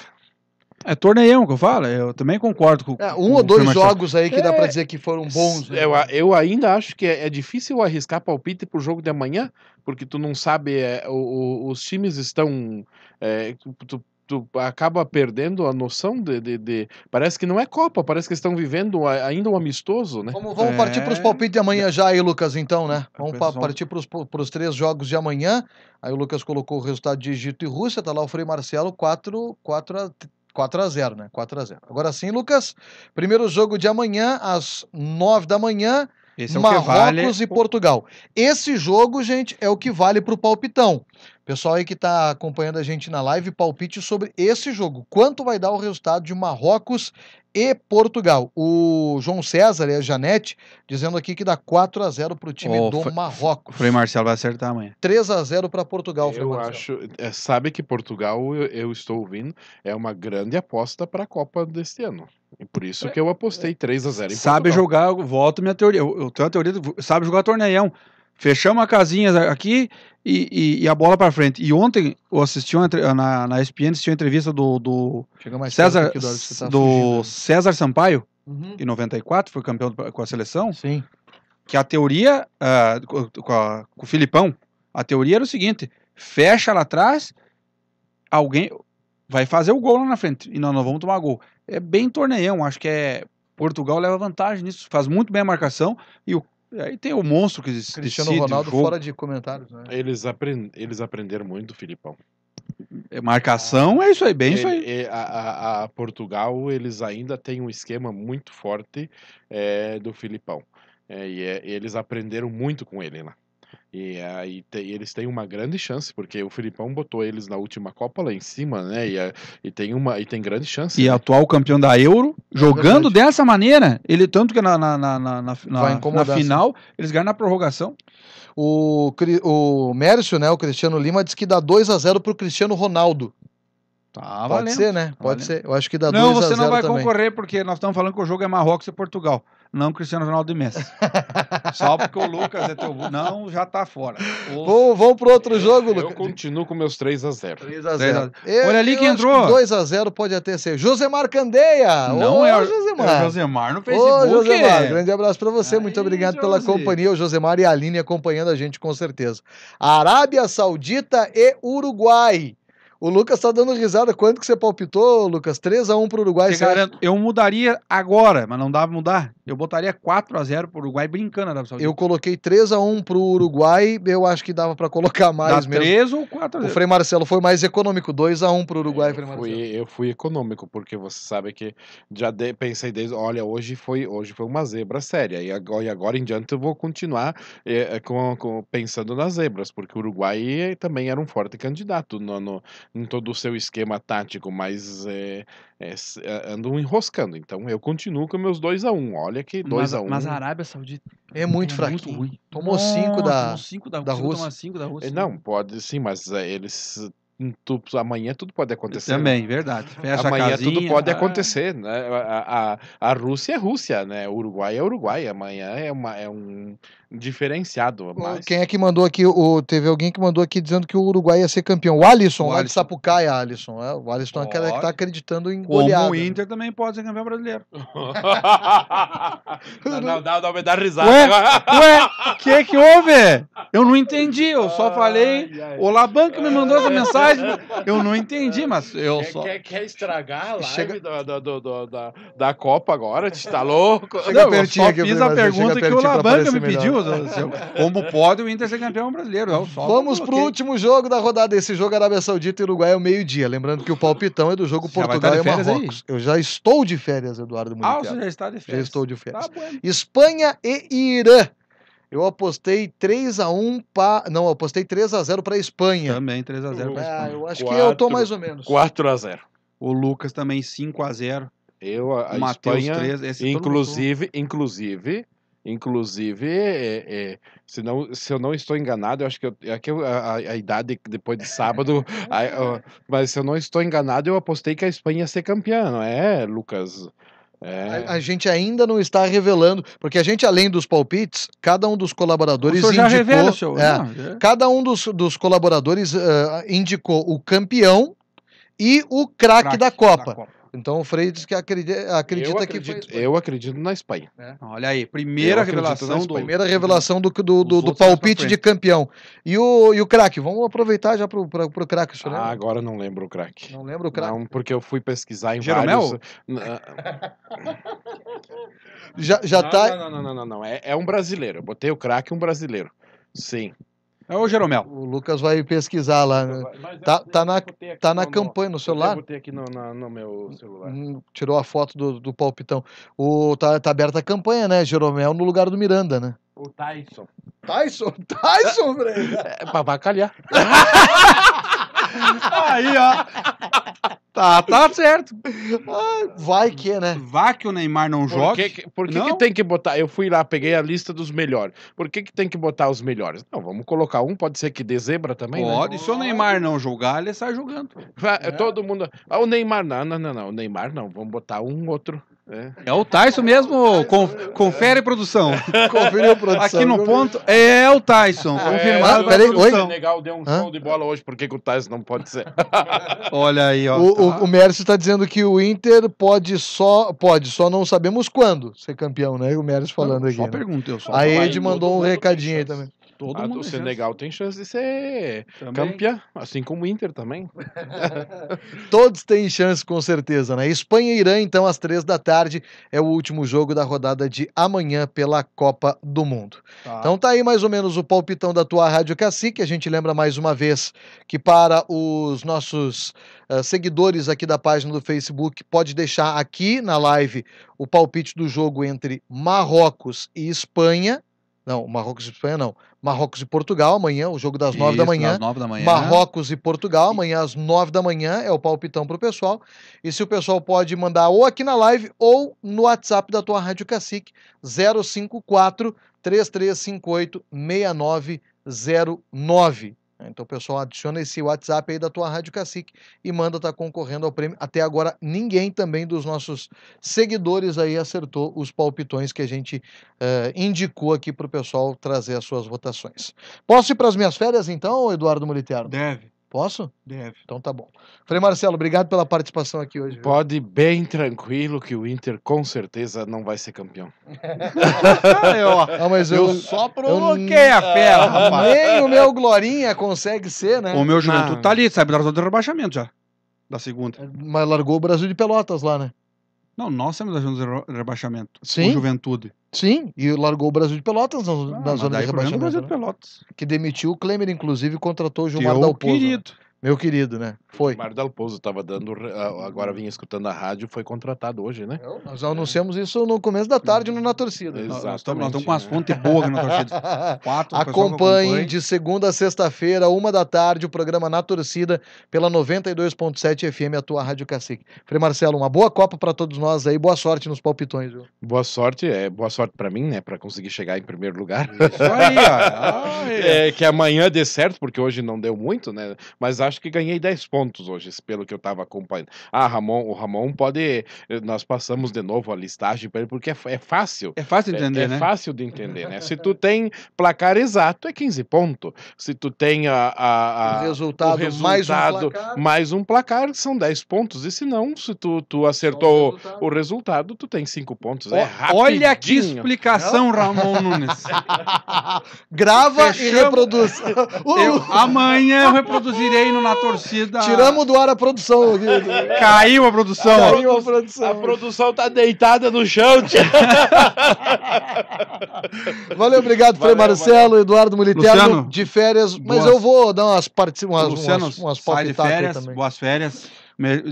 É torneio que eu falo, eu também concordo com. É, um com ou dois jogos aí que é, dá para dizer que foram bons. Né? Eu, eu ainda acho que é, é difícil arriscar palpite pro jogo de amanhã, porque tu não sabe, é, o, o, os times estão. É, tu, tu acaba perdendo a noção de, de, de, Parece que não é Copa, parece que estão vivendo ainda um amistoso, né? Vamos, vamos é... partir para os palpites de amanhã já aí, Lucas, então, né? Vamos pa partir para os três jogos de amanhã. Aí o Lucas colocou o resultado de Egito e Rússia, tá lá o Frei Marcelo, 4, 4 a 4 a 0 né? 4 a 0 Agora sim, Lucas, primeiro jogo de amanhã, às 9 da manhã, é Marrocos vale... e Portugal. Esse jogo, gente, é o que vale para o palpitão. Pessoal aí que está acompanhando a gente na live, palpite sobre esse jogo. Quanto vai dar o resultado de Marrocos e Portugal? O João César e a Janete dizendo aqui que dá 4 a 0 para o time oh, do foi, Marrocos. Frei Marcelo vai acertar amanhã. 3 a 0 para Portugal, Frei Eu Marcelo. acho, é, sabe que Portugal, eu, eu estou ouvindo, é uma grande aposta para a Copa deste ano. E por isso que eu apostei 3 a 0 Sabe Portugal. jogar, volto minha teoria. Eu, eu tenho a teoria, sabe jogar torneião. Fechamos a casinha aqui e, e, e a bola para frente. E ontem eu assisti uma, na, na ESPN assisti uma entrevista do, do César, tá do né? César Sampaio, uhum. em 94, foi campeão com a seleção. Sim. Que a teoria, uh, com, a, com o Filipão, a teoria era o seguinte: fecha lá atrás, alguém vai fazer o gol lá na frente e nós não vamos tomar gol. É bem torneião, acho que é Portugal leva vantagem nisso, faz muito bem a marcação e o Aí tem o monstro que Cristiano Cristiano Ronaldo fora de comentários, né? Eles, aprend... Eles aprenderam muito, Filipão. É, marcação é isso aí, bem ele, isso aí. É, a, a, a, Portugal, eles ainda têm um esquema muito forte é, do Filipão. É, e é, eles aprenderam muito com ele lá. Né? E aí te, eles têm uma grande chance, porque o Filipão botou eles na última Copa lá em cima, né? E, e tem, uma, e tem grande chance. E né? atual campeão da Euro, jogando dessa maneira, ele tanto que na, na, na, na, na final, eles ganham na prorrogação. O, o Mércio, né? O Cristiano Lima disse que dá 2 a 0 pro Cristiano Ronaldo. Tá Pode valendo. ser, né? Tá Pode ser. Eu acho que dá 2 a 0 Não, você não vai também. concorrer, porque nós estamos falando que o jogo é Marrocos e Portugal não Cristiano Ronaldo e Messi. Só porque o Lucas é teu. Não, já tá fora. Os... Vou, vou pro outro jogo, Lucas. Eu continuo com meus 3x0. 3x0. Olha ali que entrou. 2x0 pode até ser. Josemar Candeia. Não Ô, é o Josemar. É o Josemar no Facebook. Ô, Josemar, grande abraço pra você. Aí, Muito obrigado José. pela companhia. O Josemar e a Aline acompanhando a gente, com certeza. Arábia Saudita e Uruguai. O Lucas tá dando risada. Quanto que você palpitou, Lucas? 3x1 pro Uruguai. Você garanto, eu mudaria agora, mas não dá pra mudar. Eu botaria 4x0 pro Uruguai brincando, Arábia Saudita. Eu coloquei 3x1 pro Uruguai. Eu acho que dava pra colocar mais dá mesmo. 3 ou 4 O Frei Marcelo foi mais econômico. 2x1 pro Uruguai, eu Frei Marcelo. Fui, eu fui econômico, porque você sabe que já de, pensei desde... Olha, hoje foi, hoje foi uma zebra séria. E agora, e agora em diante eu vou continuar eh, eh com, com, pensando nas zebras, porque o Uruguai também era um forte candidato no, no em todo o seu esquema tático, mas é, é, é andam enroscando. Então eu continuo com meus 2 x 1 um. Olha que 2 x 1 um. Mas a Arábia Saudita é muito é fraquinho. Muito ruim. Tomou 5 da, da, da, Rússia. Cinco da Rússia. Não, pode sim, mas é, eles Tu, amanhã tudo pode acontecer. Também, verdade. Fecha amanhã casinha, tudo pode ah. acontecer. Né? A, a, a Rússia é Rússia, né? O Uruguai é Uruguai. Amanhã é, uma, é um, diferenciado. Mas... Quem é que mandou aqui? O, teve alguém que mandou aqui dizendo que o Uruguai ia ser campeão. O Alisson, o lá Alisson. de Sapucaia, Alisson. É, o Alisson é aquele que está acreditando em goleada. Como o né? Inter também pode ser campeão brasileiro. não, não, dá, dá, dá risada. Ué, o que é que houve? Eu não entendi, eu só falei. O Labanca me mandou essa mensagem. Eu não entendi, mas eu quer, só... Quer, quer estragar a live Chega... do, do, do, da, da Copa agora? Te tá louco? não, eu só fiz a pergunta que o Labanca me pediu amigos Como pode o Inter ser campeão brasileiro? É o sol Vamos pro último jogo da rodada. Esse jogo é Arábia Saudita e Uruguai é o meio-dia. Lembrando que o palpitão é do jogo Portugal tá e Marrocos. Aí? Eu já estou de férias, Eduardo Mundial. Ah, você já está de férias. Já estou de tá férias. Tá Espanha e Irã. Eu apostei 3x1 para. Não, apostei 3x0 para Espanha. Também 3x0 para a ah, Espanha. Ah, eu acho 4, que eu estou mais ou menos. 4x0. O Lucas também 5x0. Eu, a, a Mateus Espanha, 3, é inclusive, inclusive, Inclusive, é, é, se, não, se eu não estou enganado, eu acho que eu, é que a, a, idade depois de sábado. a, a, mas se eu não estou enganado, eu apostei que a Espanha ia ser campeã, não é, Lucas? É. A, a, gente ainda não está revelando, porque a gente, além dos palpites, cada um dos colaboradores indicou. Revela, é, é. Cada um dos, dos colaboradores uh, indicou o campeão e o craque da, da Copa. Então o Frei diz que acredita, acredita eu acredito, que foi Eu acredito na Espanha. É. Olha aí, primeira revelação, do, primeira revelação do, do, do, do palpite de campeão. E o, e o craque, vamos aproveitar já pro, pro, pro craque. Né? Ah, agora não lembro o craque. Não lembro o craque? Não, porque eu fui pesquisar em Jeromel? vários... já, já não, tá... Não, não, não, não, não, não. É, é um brasileiro. Eu botei o craque um brasileiro. Sim. É o Jeromel. O Lucas vai pesquisar lá. Né? tá, tá na, tá na campanha no celular? Eu botei aqui no, na, no meu celular. Hum, tirou a foto do, do palpitão. O, tá, tá aberta a campanha, né, Jeromel, no lugar do Miranda, né? O Tyson. Tyson? Tyson, velho! É, pra bacalhar. Aí, ó. Tá, tá certo. Ah, vai que, né? Vá que o Neymar não joga. Por, que, que, por que, que tem que botar? Eu fui lá, peguei a lista dos melhores. Por que, que tem que botar os melhores? Não, vamos colocar um, pode ser que dê zebra também. Né? Pode, né? se o Neymar não jogar, ele sai jogando. É. Todo mundo. Ah, o Neymar, não, não, não, não. O Neymar não. Vamos botar um outro. É. é, o Tyson mesmo. É confere, produção. Conferiu produção. Aqui no ponto é o Tyson. É. Confirmado. É, peraí, oi. O Senegal deu um Hã? show de bola hoje. Por que, o Tyson não pode ser? Olha aí, ó. O, o, o Mércio está dizendo que o Inter pode só, pode, só não sabemos quando ser campeão, né? O Mércio falando não, aqui. Só né? pergunta, eu só. A Ed mandou um recadinho aí né? também. Todo a, ah, mundo o Senegal chance. tem chance de ser também. campeã, assim como o Inter também. Todos têm chance, com certeza, né? Espanha e Irã, então, às três da tarde, é o último jogo da rodada de amanhã pela Copa do Mundo. Tá. Então tá aí mais ou menos o palpitão da tua Rádio Cacique. A gente lembra mais uma vez que para os nossos uh, seguidores aqui da página do Facebook, pode deixar aqui na live o palpite do jogo entre Marrocos e Espanha. Não, Marrocos e Espanha não. Marrocos e Portugal amanhã, o jogo das nove da manhã. da manhã. Marrocos e Portugal, amanhã às nove da manhã, é o palpitão pro pessoal. E se o pessoal pode mandar ou aqui na live ou no WhatsApp da tua Rádio Cacique, 054 3358 6909. Então, pessoal, adiciona esse WhatsApp aí da tua Rádio Cacique e manda estar tá concorrendo ao prêmio. Até agora, ninguém também dos nossos seguidores aí acertou os palpitões que a gente uh, indicou aqui para o pessoal trazer as suas votações. Posso ir para as minhas férias, então, Eduardo Moliterno? Deve. Posso? Deve. Então tá bom. Frei Marcelo, obrigado pela participação aqui hoje. Viu? Pode bem tranquilo que o Inter com certeza não vai ser campeão. eu, mas eu, eu só provoquei eu, a fera, rapaz. Nem o meu Glorinha consegue ser, né? O meu Juventude tá ali, sabe, na zona do rebaixamento já. Da segunda. Mas largou o Brasil de Pelotas lá, né? Não, nós estamos na é zona de rebaixamento. Sim. Com Juventude. Sim, e largou o Brasil de Pelotas na, ah, na zona é de rebaixamento. Brasil né? de Pelotas. Que demitiu o Klemer, inclusive, e contratou o Gilmar Teu Dalpozo. querido. Né? Meu querido, né? Foi. O Mário Dalpozo estava dando. Agora vinha escutando a rádio, foi contratado hoje, né? nós anunciamos é. isso no começo da tarde no Na Torcida. Exato. Nós né? estamos, com as fontes boas na torcida. Quatro, Acompanhe de segunda a sexta-feira, uma da tarde, o programa Na Torcida, pela 92.7 FM, a tua Rádio Cacique. Frei Marcelo, uma boa Copa para todos nós aí, boa sorte nos palpitões, viu? Boa sorte, é boa sorte para mim, né? Para conseguir chegar em primeiro lugar. Isso aí, ó. é, que amanhã dê certo, porque hoje não deu muito, né? Mas acho acho que ganhei 10 pontos hoje, pelo que eu estava acompanhando. Ah, Ramon, o Ramon pode. Eh, nós passamos de novo a listagem para ele, porque é, é, fácil. É fácil de é, entender, é, é né? fácil de entender, né? Se tu tem placar exato, é 15 pontos. Se tu tem a, a, a o, resultado, o resultado, mais, um placar. mais um placar, são 10 pontos. E se não, se tu, tu acertou o resultado. o resultado. tu tem 5 pontos. é rápido. Olha que explicação, Ramon Nunes. Grava Fechamos. e reproduz. Eu, amanhã eu reproduzirei no batendo na torcida. Tiramos do ar a produção Caiu a produção. Caiu a produção. A produção tá deitada no chão. Valeu, obrigado, foi Marcelo, valeu. Eduardo Militerno, de férias. Mas boas. eu vou dar umas participações. Luciano, umas, umas sai de férias, também. boas férias,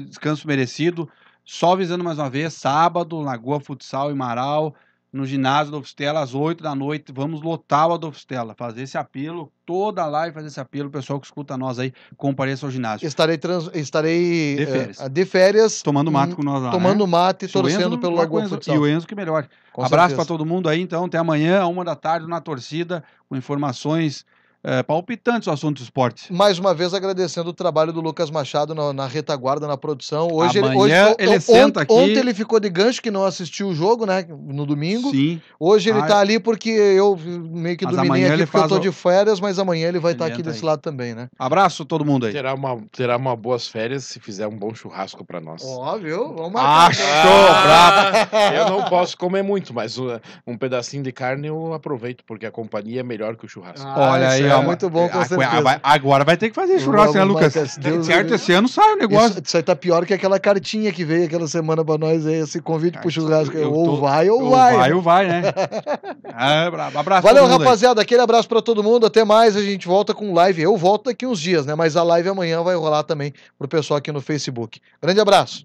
descanso merecido. Só avisando mais uma vez, sábado, Lagoa Futsal e Marau no ginásio do Stella às 8 da noite. Vamos lotar o Adolfo fazer esse apelo, toda a live fazer esse apelo, o pessoal que escuta nós aí, compareça ao ginásio. Estarei trans, estarei de eh, férias. de férias tomando hum, mate com nós lá. Tomando né? mate, torcendo pelo Lagoa Futsal. E o Enzo que é melhor. Com Abraço para todo mundo aí, então, até amanhã, uma da tarde na torcida, com informações é, palpitantes o assunto do esporte. Mais uma vez agradecendo o trabalho do Lucas Machado na, na retaguarda, na produção. Hoje Amanhã ele, hoje, ele on, senta aqui. Ontem ele ficou de gancho que não assistiu o jogo, né? No domingo. Sim. Hoje ele está ah, ali porque eu meio que mas dominei aqui porque eu tô o... de férias, mas amanhã ele vai estar tá aqui desse aí. lado também, né? Abraço todo mundo aí. Terá uma, terá uma boas férias se fizer um bom churrasco para nós. Ó, viu? Vamos lá Achou, ah, Eu não posso comer muito, mas um, uh, um pedacinho de carne eu aproveito porque a companhia é melhor que o churrasco. Ah, Olha aí, ó. É muito bom, com certeza. Agora vai ter que fazer churrasco, né, Lucas? Deus certo, esse ano sai o negócio. Isso, isso aí tá pior que aquela cartinha que veio aquela semana pra nós aí, é esse convite ah, pro churrasco. Ou tô, vai ou vai. Ou vai né? ou vai, né? Ah, abraço Valeu, rapaziada. Aquele abraço pra todo mundo. Até mais. A gente volta com live. Eu volto daqui uns dias, né? Mas a live amanhã vai rolar também pro pessoal aqui no Facebook. Grande abraço.